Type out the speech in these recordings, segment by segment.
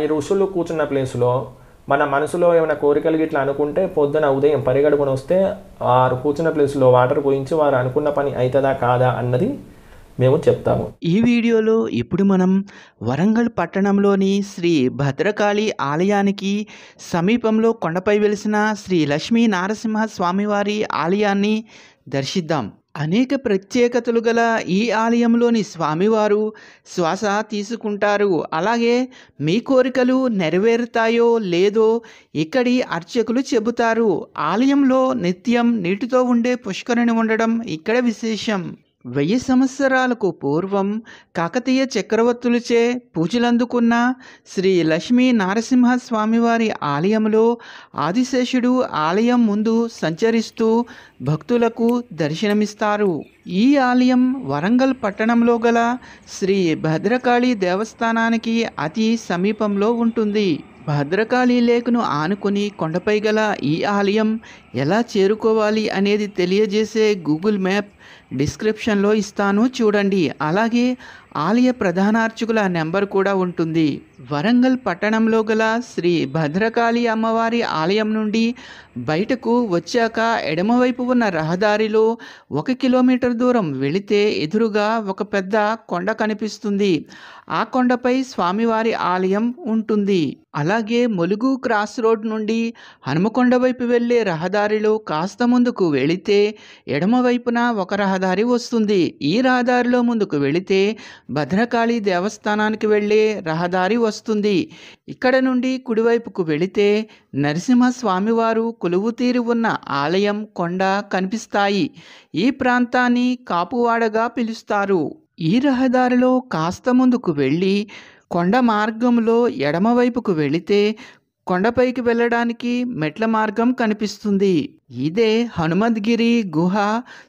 ఈ ఋషులు కూర్చున్న ప్లేసులో మన మనసులో ఏమైనా కోరికలు గిట్లా అనుకుంటే పొద్దున ఉదయం పరిగడుకుని వస్తే వారు కూర్చున్న ప్లేస్లో వాటర్ పోయించి వారు అనుకున్న పని అవుతుందా కాదా అన్నది మేము చెప్తాము ఈ వీడియోలో ఇప్పుడు మనం వరంగల్ పట్టణంలోని శ్రీ భద్రకాళి ఆలయానికి సమీపంలో కొండపై వెలిసిన శ్రీ లక్ష్మీ నారసింహ స్వామివారి ఆలయాన్ని దర్శిద్దాం అనేక ప్రత్యేకతలు గల ఈ ఆలయంలోని స్వామివారు శ్వాస తీసుకుంటారు అలాగే మీ కోరికలు నెరవేరుతాయో లేదో ఇక్కడి అర్చకులు చెబుతారు ఆలయంలో నిత్యం నీటితో ఉండే పుష్కరిణి ఉండడం ఇక్కడ విశేషం వెయ్యి సంవత్సరాలకు పూర్వం కాకతీయ చక్రవర్తులచే పూజలందుకున్న శ్రీ లక్ష్మీ స్వామివారి ఆలయంలో ఆదిశేషుడు ఆలయం ముందు సంచరిస్తూ భక్తులకు దర్శనమిస్తారు ఈ ఆలయం వరంగల్ పట్టణంలో గల శ్రీ భద్రకాళి దేవస్థానానికి అతి సమీపంలో ఉంటుంది భద్రకాళి లేకును ఆనుకుని కొండపై గల ఈ ఆలయం ఎలా చేరుకోవాలి అనేది తెలియజేసే గూగుల్ మ్యాప్ డిస్క్రిప్షన్లో ఇస్తాను చూడండి అలాగే ఆలయ ప్రధానార్చకుల నెంబర్ కూడా ఉంటుంది వరంగల్ పట్టణంలో గల శ్రీ భద్రకాళి అమ్మవారి ఆలయం నుండి బయటకు వచ్చాక ఎడమవైపు ఉన్న రహదారిలో ఒక కిలోమీటర్ దూరం వెళితే ఎదురుగా ఒక పెద్ద కొండ కనిపిస్తుంది ఆ కొండపై స్వామివారి ఆలయం ఉంటుంది అలాగే ములుగు క్రాస్ రోడ్ నుండి హనుమకొండ వైపు వెళ్ళే రహదారి రహదారిలో కాస్త ముందుకు వెళితే ఎడమవైపున ఒక రహదారి వస్తుంది ఈ రహదారిలో ముందుకు వెళితే భద్రకాళి దేవస్థానానికి వెళ్ళే రహదారి వస్తుంది ఇక్కడ నుండి కుడివైపుకు వెళితే నరసింహస్వామివారు కొలువు ఉన్న ఆలయం కొండ కనిపిస్తాయి ఈ ప్రాంతాన్ని కాపువాడగా పిలుస్తారు ఈ రహదారిలో కాస్త ముందుకు వెళ్ళి కొండ మార్గంలో ఎడమవైపుకు వెళితే కొండపైకి వెళ్ళడానికి మెట్ల మార్గం కనిపిస్తుంది ఇదే హనుమంతగిరి గుహ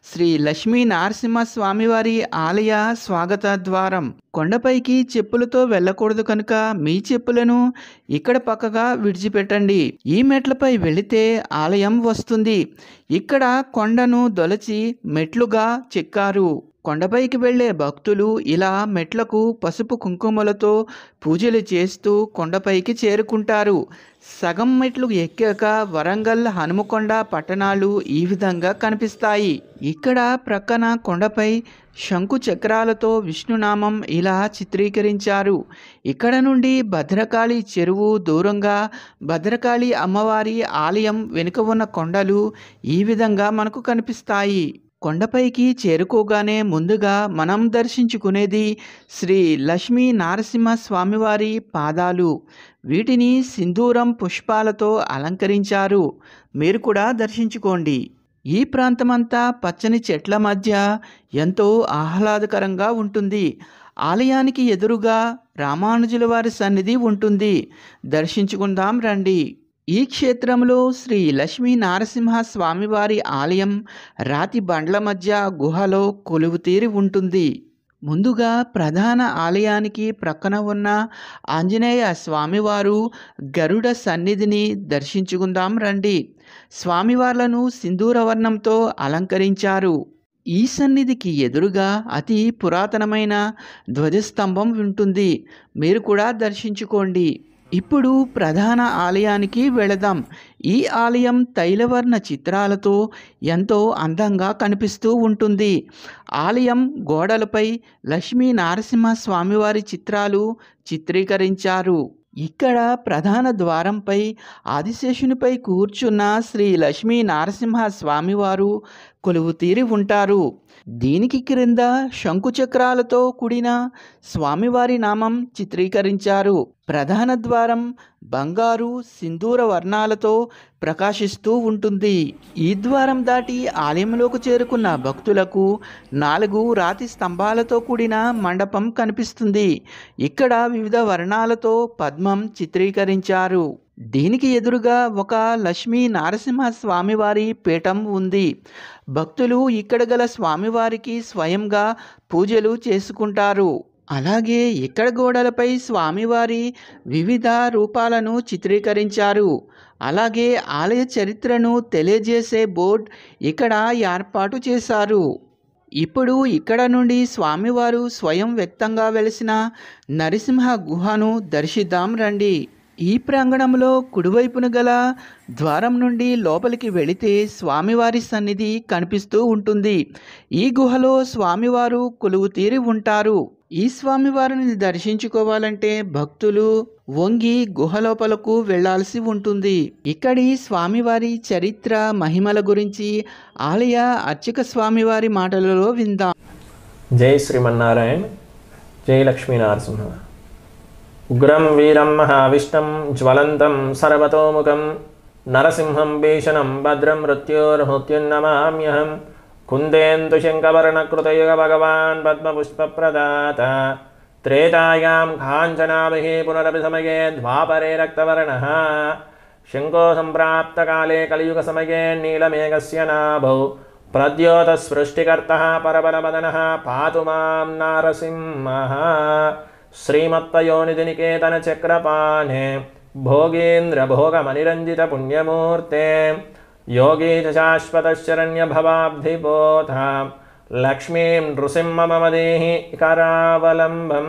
శ్రీ లక్ష్మీ నారసింహ స్వామివారి ఆలయ స్వాగత ద్వారం కొండపైకి చెప్పులతో వెళ్ళకూడదు కనుక మీ చెప్పులను ఇక్కడ పక్కగా విడిచిపెట్టండి ఈ మెట్లపై వెళితే ఆలయం వస్తుంది ఇక్కడ కొండను దొలచి మెట్లుగా చెక్కారు కొండపైకి వెళ్లే భక్తులు ఇలా మెట్లకు పసుపు కుంకుమలతో పూజలు చేస్తూ కొండపైకి చేరుకుంటారు సగం మెట్లు ఎక్కాక వరంగల్ హనుమకొండ పట్టణాలు ఈ విధంగా కనిపిస్తాయి ఇక్కడ ప్రక్కన కొండపై శంకు చక్రాలతో విష్ణునామం ఇలా చిత్రీకరించారు ఇక్కడ నుండి భద్రకాళి చెరువు దూరంగా భద్రకాళి అమ్మవారి ఆలయం వెనుక ఉన్న కొండలు ఈ విధంగా మనకు కనిపిస్తాయి కొండపైకి చేరుకోగానే ముందుగా మనం దర్శించుకునేది శ్రీ లక్ష్మీ నారసింహ స్వామివారి పాదాలు వీటిని సింధూరం పుష్పాలతో అలంకరించారు మీరు కూడా దర్శించుకోండి ఈ ప్రాంతమంతా పచ్చని చెట్ల మధ్య ఎంతో ఆహ్లాదకరంగా ఉంటుంది ఆలయానికి ఎదురుగా రామానుజుల వారి సన్నిధి ఉంటుంది దర్శించుకుందాం రండి ఈ క్షేత్రంలో శ్రీ లక్ష్మీ నారసింహ స్వామివారి ఆలయం రాతి బండ్ల మధ్య గుహలో కొలువుతీరి ఉంటుంది ముందుగా ప్రధాన ఆలయానికి ప్రక్కన ఉన్న ఆంజనేయ స్వామివారు గరుడ సన్నిధిని దర్శించుకుందాం రండి స్వామివార్లను సింధూరవర్ణంతో అలంకరించారు ఈ సన్నిధికి ఎదురుగా అతి పురాతనమైన ధ్వజస్తంభం ఉంటుంది మీరు కూడా దర్శించుకోండి ఇప్పుడు ప్రధాన ఆలయానికి వెళదాం ఈ ఆలయం తైలవర్ణ చిత్రాలతో ఎంతో అందంగా కనిపిస్తూ ఉంటుంది ఆలయం గోడలపై లక్ష్మీ నారసింహ స్వామివారి చిత్రాలు చిత్రీకరించారు ఇక్కడ ప్రధాన ద్వారంపై ఆదిశేషునిపై కూర్చున్న శ్రీ లక్ష్మీ నరసింహ స్వామివారు కొలువు తీరి ఉంటారు దీనికి క్రింద శంకుచక్రాలతో కూడిన స్వామివారి నామం చిత్రీకరించారు ప్రధాన ద్వారం బంగారు సింధూర వర్ణాలతో ప్రకాశిస్తూ ఉంటుంది ఈ ద్వారం దాటి ఆలయంలోకి చేరుకున్న భక్తులకు నాలుగు రాతి స్తంభాలతో కూడిన మండపం కనిపిస్తుంది ఇక్కడ వివిధ వర్ణాలతో పద్మం చిత్రీకరించారు దీనికి ఎదురుగా ఒక లక్ష్మీ నారసింహ స్వామివారి పీఠం ఉంది భక్తులు ఇక్కడ గల స్వామివారికి స్వయంగా పూజలు చేసుకుంటారు అలాగే ఇక్కడ గోడలపై స్వామివారి వివిధ రూపాలను చిత్రీకరించారు అలాగే ఆలయ చరిత్రను తెలియజేసే బోర్డ్ ఇక్కడ ఏర్పాటు చేశారు ఇప్పుడు ఇక్కడ నుండి స్వామివారు స్వయం వ్యక్తంగా వెలిసిన నరసింహ గుహను దర్శిద్దాం రండి ఈ ప్రాంగణంలో కుడివైపున గల ద్వారం నుండి లోపలికి వెళితే స్వామివారి సన్నిధి కనిపిస్తూ ఉంటుంది ఈ గుహలో స్వామివారు కొలువు తీరి ఉంటారు ఈ స్వామివారిని దర్శించుకోవాలంటే భక్తులు వంగి గుహలోపలకు వెళ్లాల్సి ఉంటుంది ఇక్కడి స్వామివారి చరిత్ర మహిమల గురించి ఆలయ అర్చక స్వామివారి మాటలలో విందాం జై శ్రీమన్నారాయణ జై లక్ష్మీనరసింహ उग्रं वीरं महाविष्टं ज्वलन्तं सर्वतोमुखं नरसिंहं भीषणं भद्रं मृत्योर् मृत्युन्नमाम्यहं कुन्देन्तु शङ्कवर्णकृतयुगभगवान् पद्मपुष्पप्रदात् त्रेतायां काञ्चनाभिः समये द्वापरे रक्तवर्णः शङ्को सम्प्राप्तकाले कलियुगसमये नीलमेघस्य नाभौ प्रद्योतसृष्टिकर्तः परबलवदनः पातु मां नारसिंहः భోగమనిరంజిత श्रीमत्तयोनिधिनिकेतनचक्रपाणे भोगीन्द्रभोगमनिरञ्जितपुण्यमूर्ते योगीशशाश्वतशरण्यभवाब्धिपोथा లక్ష్మీం మమదేహి కరావలంబం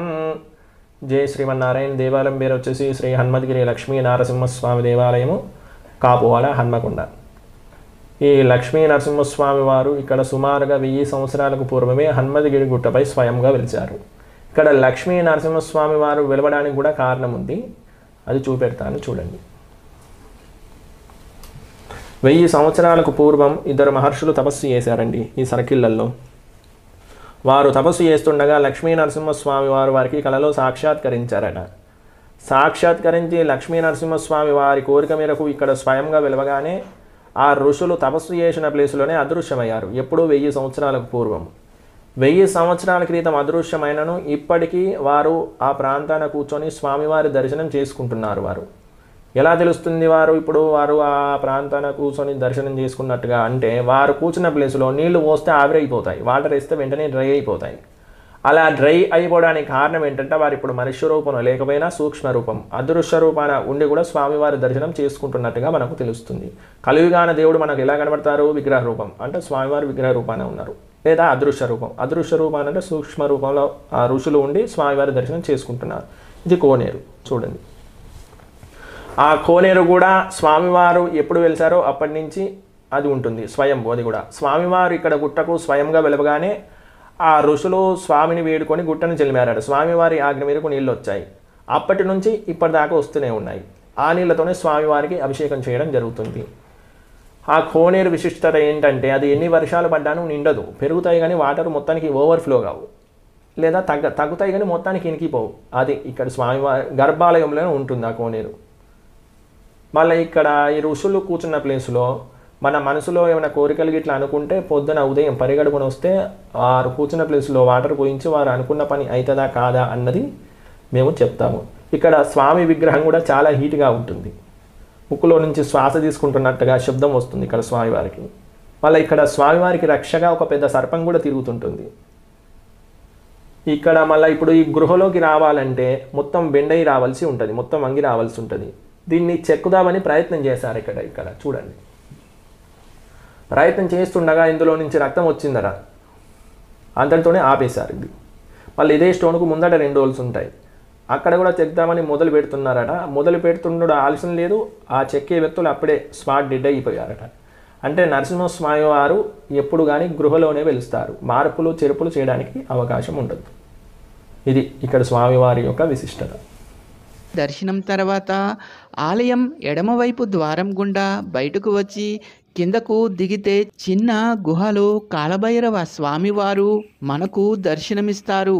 జై శ్రీమన్నారాయణ దేవాలయం పేరు వచ్చేసి శ్రీ హన్మద్గిరి లక్ష్మీ నరసింహస్వామి దేవాలయము కాపువాల హన్మకొండ ఈ లక్ష్మీ నరసింహస్వామి వారు ఇక్కడ సుమారుగా వెయ్యి సంవత్సరాలకు పూర్వమే హనుమద్గిరి గుట్టపై స్వయంగా వెలిచారు ఇక్కడ లక్ష్మీ నరసింహస్వామి వారు వెలవడానికి కూడా కారణం ఉంది అది చూపెడతాను చూడండి వెయ్యి సంవత్సరాలకు పూర్వం ఇద్దరు మహర్షులు తపస్సు చేశారండి ఈ సర్కిళ్లలో వారు తపస్సు చేస్తుండగా లక్ష్మీ నరసింహస్వామి వారు వారికి కలలో సాక్షాత్కరించారట సాక్షాత్కరించి లక్ష్మీ నరసింహస్వామి వారి కోరిక మేరకు ఇక్కడ స్వయంగా వెలవగానే ఆ ఋషులు తపస్సు చేసిన ప్లేసులోనే అదృశ్యమయ్యారు ఎప్పుడూ వెయ్యి సంవత్సరాలకు పూర్వం వెయ్యి సంవత్సరాల క్రితం అదృశ్యమైనను ఇప్పటికీ వారు ఆ ప్రాంతాన కూర్చొని స్వామివారి దర్శనం చేసుకుంటున్నారు వారు ఎలా తెలుస్తుంది వారు ఇప్పుడు వారు ఆ ప్రాంతాన కూర్చొని దర్శనం చేసుకున్నట్టుగా అంటే వారు కూర్చున్న ప్లేస్లో నీళ్లు పోస్తే ఆవిరైపోతాయి వాటర్ వేస్తే వెంటనే డ్రై అయిపోతాయి అలా డ్రై అయిపోవడానికి కారణం ఏంటంటే వారు ఇప్పుడు మనుష్య రూపంలో లేకపోయినా సూక్ష్మ రూపం అదృశ్య రూపాన ఉండి కూడా స్వామివారి దర్శనం చేసుకుంటున్నట్టుగా మనకు తెలుస్తుంది కలివిగాన దేవుడు మనకు ఎలా కనబడతారు విగ్రహ రూపం అంటే స్వామివారి విగ్రహ రూపాన ఉన్నారు లేదా అదృశ్య రూపం అదృశ్య రూపం అంటే సూక్ష్మ రూపంలో ఆ ఋషులు ఉండి స్వామివారి దర్శనం చేసుకుంటున్నారు ఇది కోనేరు చూడండి ఆ కోనేరు కూడా స్వామివారు ఎప్పుడు వెలిసారో అప్పటి నుంచి అది ఉంటుంది స్వయం అది కూడా స్వామివారు ఇక్కడ గుట్టకు స్వయంగా వెలవగానే ఆ ఋషులు స్వామిని వేడుకొని గుట్టను చెల్లిమారాడు స్వామివారి ఆజ్ఞ మేరకు నీళ్ళు వచ్చాయి అప్పటి నుంచి ఇప్పటిదాకా వస్తూనే ఉన్నాయి ఆ నీళ్ళతోనే స్వామివారికి అభిషేకం చేయడం జరుగుతుంది ఆ కోనేరు విశిష్టత ఏంటంటే అది ఎన్ని వర్షాలు పడ్డాను నిండదు పెరుగుతాయి కానీ వాటర్ మొత్తానికి ఓవర్ఫ్లో కావు లేదా తగ్గ తగ్గుతాయి కానీ మొత్తానికి ఇనికిపోవు అది ఇక్కడ స్వామివారి గర్భాలయంలోనే ఉంటుంది ఆ కోనేరు మళ్ళీ ఇక్కడ ఈ ఋషులు కూర్చున్న ప్లేస్లో మన మనసులో ఏమైనా కోరికలు గిట్లా అనుకుంటే పొద్దున ఉదయం పరిగడుపున వస్తే వారు కూర్చున్న ప్లేస్లో వాటర్ పోయించి వారు అనుకున్న పని అవుతుందా కాదా అన్నది మేము చెప్తాము ఇక్కడ స్వామి విగ్రహం కూడా చాలా హీట్గా ఉంటుంది ముక్కులో నుంచి శ్వాస తీసుకుంటున్నట్టుగా శబ్దం వస్తుంది ఇక్కడ స్వామివారికి మళ్ళీ ఇక్కడ స్వామివారికి రక్షగా ఒక పెద్ద సర్పం కూడా తిరుగుతుంటుంది ఇక్కడ మళ్ళీ ఇప్పుడు ఈ గృహలోకి రావాలంటే మొత్తం బెండయి రావాల్సి ఉంటుంది మొత్తం వంగి రావాల్సి ఉంటుంది దీన్ని చెక్కుదామని ప్రయత్నం చేశారు ఇక్కడ ఇక్కడ చూడండి ప్రయత్నం చేస్తుండగా ఇందులో నుంచి రక్తం వచ్చిందరా అంతటితోనే ఆపేశారు ఇది మళ్ళీ ఇదే స్టోన్కు ముందట రెండు రోజులు ఉంటాయి అక్కడ కూడా తెద్దామని మొదలు పెడుతున్నారట మొదలు పెడుతుండడు ఆలస్యం లేదు ఆ చెక్కే వ్యక్తులు అప్పుడే స్పాట్ డెడ్ అయిపోయారట అంటే నరసింహస్వామి వారు ఎప్పుడు కానీ గృహలోనే వెలుస్తారు మార్పులు చెరుపులు చేయడానికి అవకాశం ఉండదు ఇది ఇక్కడ స్వామివారి యొక్క విశిష్టత దర్శనం తర్వాత ఆలయం ఎడమవైపు ద్వారం గుండా బయటకు వచ్చి కిందకు దిగితే చిన్న గుహలో కాలభైరవ స్వామివారు మనకు దర్శనమిస్తారు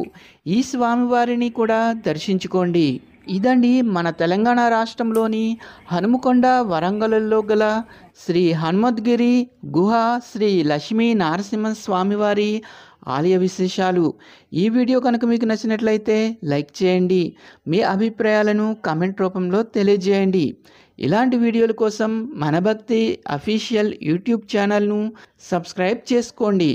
ఈ స్వామివారిని కూడా దర్శించుకోండి ఇదండి మన తెలంగాణ రాష్ట్రంలోని హనుమకొండ వరంగల్లో గల శ్రీ హనుమద్గిరి గుహ శ్రీ లక్ష్మీ స్వామివారి ఆలయ విశేషాలు ఈ వీడియో కనుక మీకు నచ్చినట్లయితే లైక్ చేయండి మీ అభిప్రాయాలను కామెంట్ రూపంలో తెలియజేయండి ఇలాంటి వీడియోల కోసం మన భక్తి అఫీషియల్ యూట్యూబ్ ఛానల్ను సబ్స్క్రైబ్ చేసుకోండి